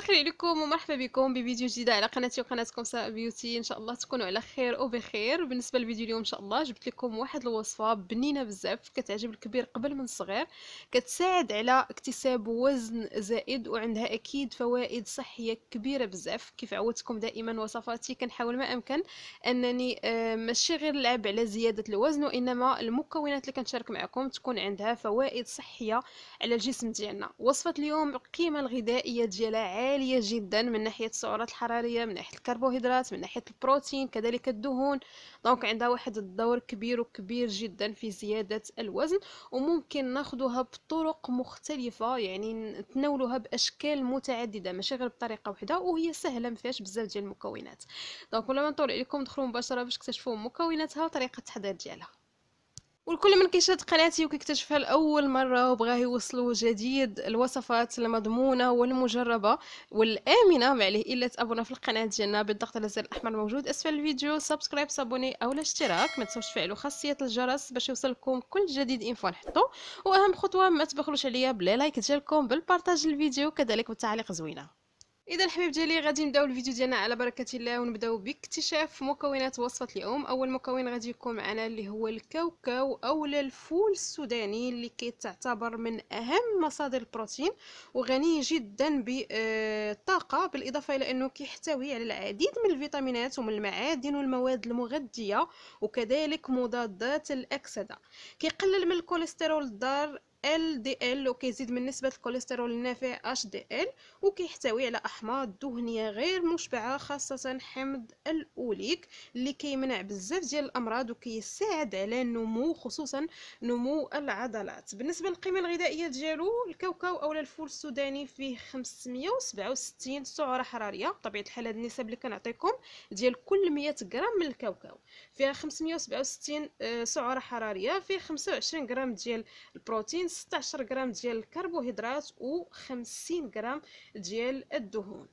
تخري لكم ومرحبا بكم بفيديو جديد على قناتي وقناتكم ساء بيوتي ان شاء الله تكونوا على خير وبخير بالنسبه للفيديو اليوم ان شاء الله جبت لكم واحد الوصفه بنينه بزاف كتعجب الكبير قبل من الصغير كتساعد على اكتساب وزن زائد وعندها اكيد فوائد صحيه كبيره بزاف كيف عودتكم دائما وصفاتي كنحاول ما امكن انني آه، ماشي غير نلعب على زياده الوزن وانما المكونات اللي كنشارك معكم تكون عندها فوائد صحيه على الجسم ديالنا وصفه اليوم القيمه الغذائيه ديالها عالية جدا من ناحية السعرات الحرارية من ناحية الكربوهيدرات من ناحية البروتين كذلك الدهون دونك عندها واحد الدور كبير وكبير جدا في زيادة الوزن وممكن ناخدها بطرق مختلفة يعني نتناولها بأشكال متعددة ماشي غير بطريقة واحدة وهي سهلة مفيهاش بزاف ديال المكونات دونك ولا ما نطول عليكم دخلوا مباشرة باش تكتشفوا مكوناتها وطريقة التحضير ديالها والكل من كيشاهد قناتي وكيكتشفها لاول مره وبغاه يوصلو جديد الوصفات المضمونه والمجربه والامنه ما عليه الا تابونا في القناه ديالنا بالضغط على الزر الاحمر الموجود اسفل الفيديو سبسكرايب سابوني او الاشتراك ما تنساوش تفعلوا خاصيه الجرس باش يوصلكم كل جديد انفو نحطو واهم خطوه ما تبخلوش عليا بلا لايك ديالكم بالبارطاج الفيديو كذلك بالتعليق زوينه اذا الحبيب ديالي غادي نبداو الفيديو ديالنا على بركه الله ونبداو باكتشاف مكونات وصفه اليوم اول مكون غادي يكون معنا اللي هو الكاوكاو اولا الفول السوداني اللي كيتعتبر من اهم مصادر البروتين وغني جدا بالطاقه بالاضافه الى انه كيحتوي على العديد من الفيتامينات ومن المعادن والمواد المغذيه وكذلك مضادات الاكسده كيقلل من الكوليسترول الضار LDL وكيزيد من نسبة الكوليسترول النافع HDL وكيحتوي على احماض دهنية غير مشبعة خاصة حمض الاوليك اللي كيمنع بزاف ديال الامراض وكيساعد على النمو خصوصا نمو العضلات بالنسبة للقيمة الغذائية ديالو الكاوكاو أو الفول السوداني فيه 567 سعرة حرارية بطبيعة الحال هاد النسب اللي كنعطيكم ديال كل 100 غرام من الكاوكاو فيها 567 آه، سعرة حرارية فيه 25 غرام ديال البروتين 16 غرام ديال الكربوهيدرات و 50 غرام ديال الدهون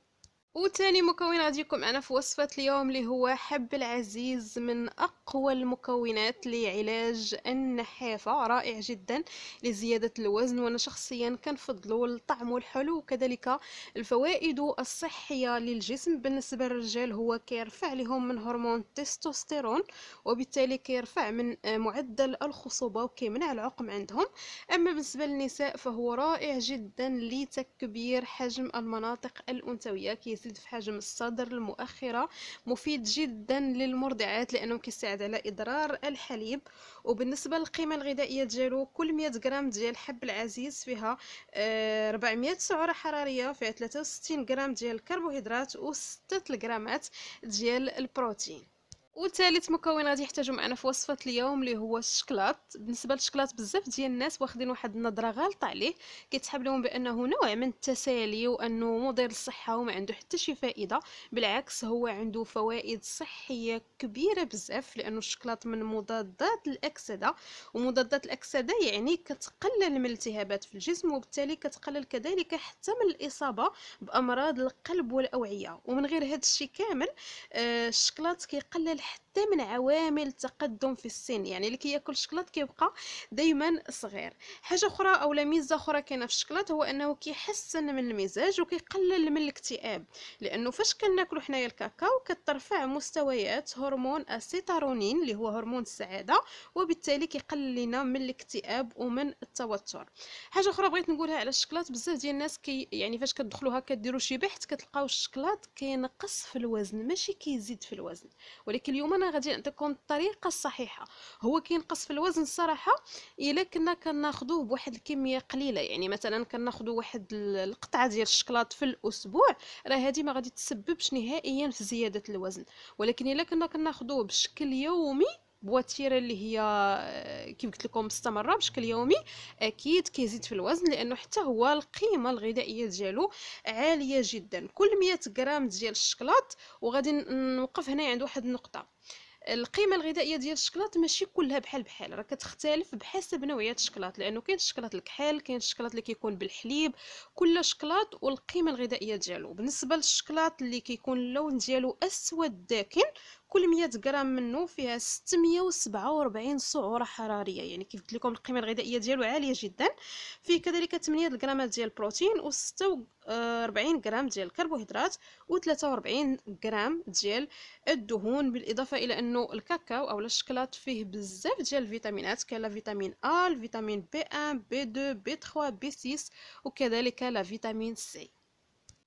وثاني مكون يكون معنا في وصفة اليوم اللي هو حب العزيز من اقوى المكونات لعلاج النحافة رائع جدا لزيادة الوزن وانا شخصيا كنفضلو الطعم الحلو وكذلك الفوائد الصحية للجسم بالنسبة للرجال هو كيرفع لهم من هرمون التستوستيرون وبالتالي كيرفع من معدل الخصوبة وكيمنع العقم عندهم اما بالنسبة للنساء فهو رائع جدا لتكبير حجم المناطق الانثوية يزيد في حجم الصدر المؤخرة مفيد جدا للمرضعات لأنه كيساعد على إضرار الحليب وبالنسبة للقيمة الغذائية ديالو كل 100 غرام ديال حب العزيز فيها 400 آه، سعرة حرارية فيها 63 غرام ديال الكربوهيدرات و 6 غرامات ديال البروتين وثالث مكون غادي نحتاجو معنا في وصفه اليوم اللي هو الشكلاط بالنسبه للشكلاط بزاف ديال الناس واخدين واحد النظره غلطه عليه كيتحاب لهم بانه نوع من التسالي وانه مضر للصحه وما عنده حتى شي فائده بالعكس هو عنده فوائد صحيه كبيره بزاف لانه الشكلاط من مضادات الاكسده ومضادات الاكسده يعني كتقلل من الالتهابات في الجسم وبالتالي كتقلل كذلك حتى من الاصابه بامراض القلب والاوعيه ومن غير هذا الشيء كامل آه، الشكلاط كيقلل حتى من عوامل التقدم في السن يعني اللي كياكل الشكلاط كيبقى دائما صغير حاجه اخرى او ميزه اخرى كاينه في الشكلاط هو انه كيحسن من المزاج وكيقلل من الاكتئاب لانه فاش كناكلو حنايا الكاكاو كترفع مستويات هرمون السيتارونين اللي هو هرمون السعاده وبالتالي كيقلل لنا من الاكتئاب ومن التوتر حاجه اخرى بغيت نقولها على الشكلاط بزاف ديال الناس كي يعني فاش كتدخلوها كديروا شي بحث كتلقاو الشكلاط كينقص في الوزن ماشي كيزيد في الوزن ولكن اليوم انا غادي نعطيكم الطريقه الصحيحه هو كينقص في الوزن الصراحه الا كنا كناخذوه بواحد الكميه قليله يعني مثلا كناخذوا واحد القطعه ديال الشكلاط في الاسبوع راه هذه ما غادي تسببش نهائيا في زياده الوزن ولكن الا كنا كناخذوه بشكل يومي بواتيره اللي هي آه، كيف قلت لكم مستمره بشكل يومي اكيد كيزيد في الوزن لانه حتى هو القيمه الغذائيه ديالو عاليه جدا كل 100 غرام ديال الشكلاط وغادي نوقف هنا عند واحد النقطه القيمه الغذائيه ديال الشكلاط ماشي كلها بحال بحال راه كتختلف بحسب نوعيه الشكلاط لانه كاين الشكلاط الكحل كاين الشكلاط اللي كيكون بالحليب كل شكلاط والقيمه الغذائيه ديالو بالنسبه للشكلاط اللي كيكون اللون ديالو اسود داكن كل 100 غرام منه فيها 647 سعره حراريه يعني كيف قلت لكم القيمه الغذائيه ديالو عاليه جدا فيه كذلك 8 غرامات ديال البروتين و 46 غرام ديال الكربوهيدرات و 43 غرام ديال الدهون بالاضافه الى انه الكاكاو او الشكلاط فيه بزاف ديال الفيتامينات كاين لا فيتامين ا الفيتامين بي 1 بي 2 بي 3 بي 6 وكذلك لا فيتامين سي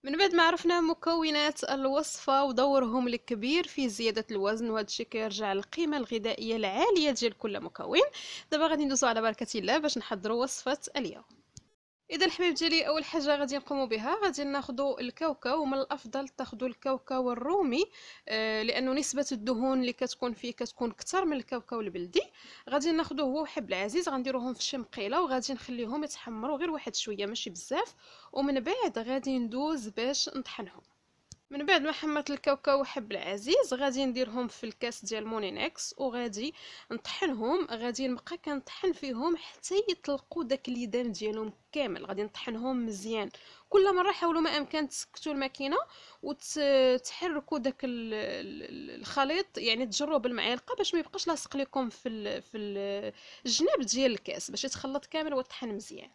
من بعد ما عرفنا مكونات الوصفة ودورهم الكبير في زيادة الوزن وهذا الشيء كيرجع القيمة الغذائية العالية ديال كل مكون دابا غادي ندوزو على بركة الله باش نحضروا وصفة اليوم اذا الحبيب ديالي اول حاجه غادي نقوموا بها غادي ناخذوا الكاوكاو من الافضل تاخذوا الكاوكاو الرومي آه لانه نسبه الدهون اللي كتكون فيه كتكون اكثر من الكاوكاو البلدي غادي ناخذوه هو وحب العزيز غنديروهم في مقيله وغادي نخليهم يتحمروا غير واحد شويه ماشي بزاف ومن بعد غادي ندوز باش نطحنهم من بعد ما حمرت الكاوكاو وحب العزيز غادي نديرهم في الكاس ديال مونينكس وغادي نطحنهم غادي نبقى كنطحن فيهم حتى يطلقوا داك الليدان ديالهم كامل غادي نطحنهم مزيان كل مره حاولوا ما امكن تسكتوا الماكينه وتحركوا داك الخليط يعني تجروه بالمعلقه باش ما يبقاش لاصق لكم في في الجناب ديال الكاس باش يتخلط كامل وطحن مزيان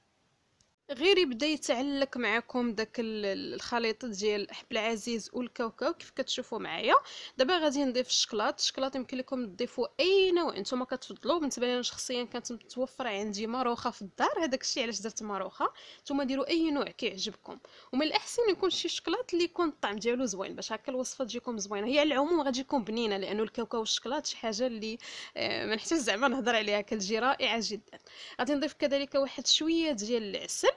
غير يبدا يتعلق معكم داك الخليط ديال حبل عزيز والكاوكاو كيف كتشوفوا معايا دابا غادي نضيف الشكلاط الشكلاط يمكن لكم تضيفوا اي نوع نتوما كتفضلوا بالنسبه لي انا شخصيا كانت متوفره عندي ماروخه في الدار هذاك الشيء علاش درت ماروخه نتوما ديروا اي نوع كيعجبكم ومن الاحسن يكون شي شكلاط اللي يكون الطعم ديالو زوين باش هكا الوصفه تجيكم زوينه هي على العموم غادي تكون بنينه لانه الكاوكاو والشكلاط شي حاجه اللي آه، ما نحتاج زعما نهضر عليها كتجي رائعه جدا غادي نضيف كذلك واحد شويه ديال العسل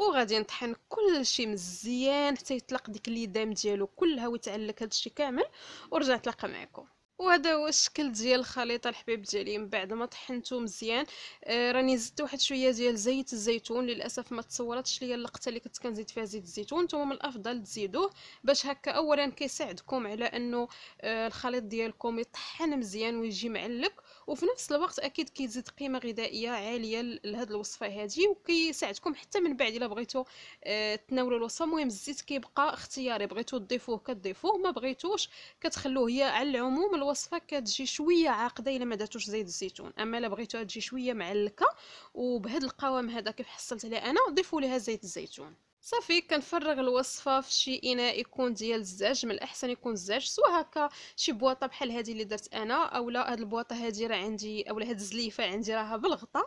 وغادي نطحن كلشي مزيان حتى يطلق ديك اليدام ديالو كلها ويتعلق هادشي كامل ورجعت نتلاقى معكم وهذا هو الشكل ديال الخليط الحبيب ديالي من بعد ما طحنته مزيان آه، راني زدت واحد شويه ديال زيت الزيتون للاسف ما تصورتش ليا اللقطه اللي كنت كنزيد فيها زيت الزيتون نتوما من الافضل تزيدوه باش هكا اولا كيساعدكم على انه آه، الخليط ديالكم يطحن مزيان ويجي معلك وفي نفس الوقت اكيد كيزيد قيمه غذائيه عاليه لهاد الوصفه هذه وكيساعدكم حتى من بعد الا بغيتو آه، تناولوا الوصفه المهم الزيت كيبقى اختياري بغيتو تضيفوه كتضيفوه ما بغيتوش كتخلوه هي على العموم الوصفه كتجي شويه عاقده الا ما درتوش زيت الزيتون اما الا بغيتوها تجي شويه معلكه وبهذا القوام هذا كيف حصلت عليه انا ضيفوا ليها زيت الزيتون صافي كنفرغ الوصفه في شي اناء يكون ديال الزاج من الاحسن يكون الزاج سواء هكا شي بواطه بحال هذه اللي درت انا اولا هذه البواطه هذه راه عندي اولا هذه الزليفه عندي راها بالغطا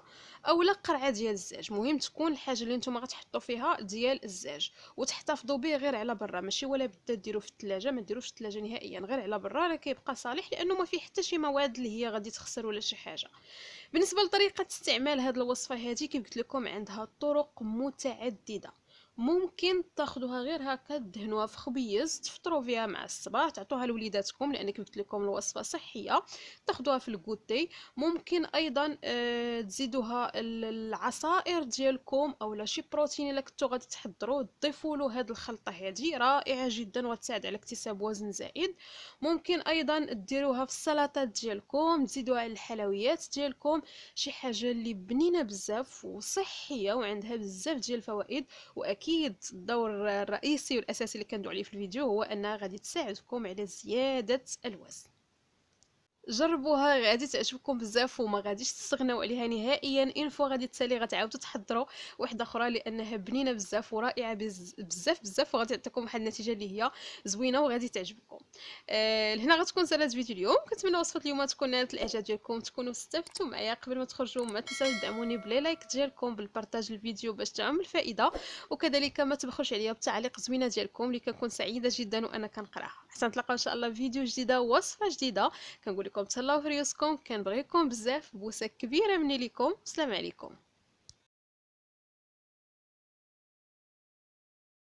اولا قرعه ديال الزاج مهم تكون الحاجه اللي نتوما غتحطوا فيها ديال الزاج وتحتفظوا به غير على برا ماشي ولا بدا ديروا في الثلاجه ما ديروش في الثلاجه نهائيا غير على برا راه كيبقى صالح لانه ما فيه حتى شي مواد اللي هي غادي تخسر ولا شي حاجه بالنسبه لطريقه استعمال هذه الوصفه هذه كيف قلت لكم عندها طرق متعدده ممكن تاخذوها غير هكا تدهنوها في خبيز تفطروا فيها مع الصباح تعطوها لوليداتكم لان كيف قلت لكم الوصفه صحيه تاخذوها في الكوتي ممكن ايضا آه، تزيدوها العصائر ديالكم اولا شي بروتين الا كنتو غادي تحضروا تضيفوا له هاد الخلطه هادي رائعه جدا وتساعد على اكتساب وزن زائد ممكن ايضا ديروها في السلطات ديالكم تزيدوها على الحلويات ديالكم شي حاجه اللي بنينه بزاف وصحيه وعندها بزاف ديال الفوائد واكيد اكيد الدور الرئيسي والاساسي اللي كندوي عليه في الفيديو هو انها غادي تساعدكم على زياده الوزن جربوها غادي تعجبكم بزاف وما غاديش تستغناو عليها نهائيا ان فوا غادي تسالي غتعاودوا تحضروا وحده اخرى لانها بنينه بزاف ورائعه بزاف بزاف وغادي تعطيكم واحد النتيجه اللي هي زوينه وغادي تعجبكم آه لهنا غتكون سالات فيديو اليوم كنتمنى وصفه اليوم تكون نالت الاعجاب ديالكم تكونوا استفدتوا معايا قبل ما تخرجوا ما تنساوش تدعموني بلي لايك ديالكم بالبارطاج الفيديو باش تعمل فائده وكذلك ما تبخلوش عليا بتعليق زوينه ديالكم اللي كنكون سعيده جدا وانا كنقراها حتى نتلاقاو ان شاء الله فيديو جديده وصفه جديده كنقول لكم تهلاو في ريوسكم كنبغيكم بزاف بوسه كبيره مني ليكم السلام عليكم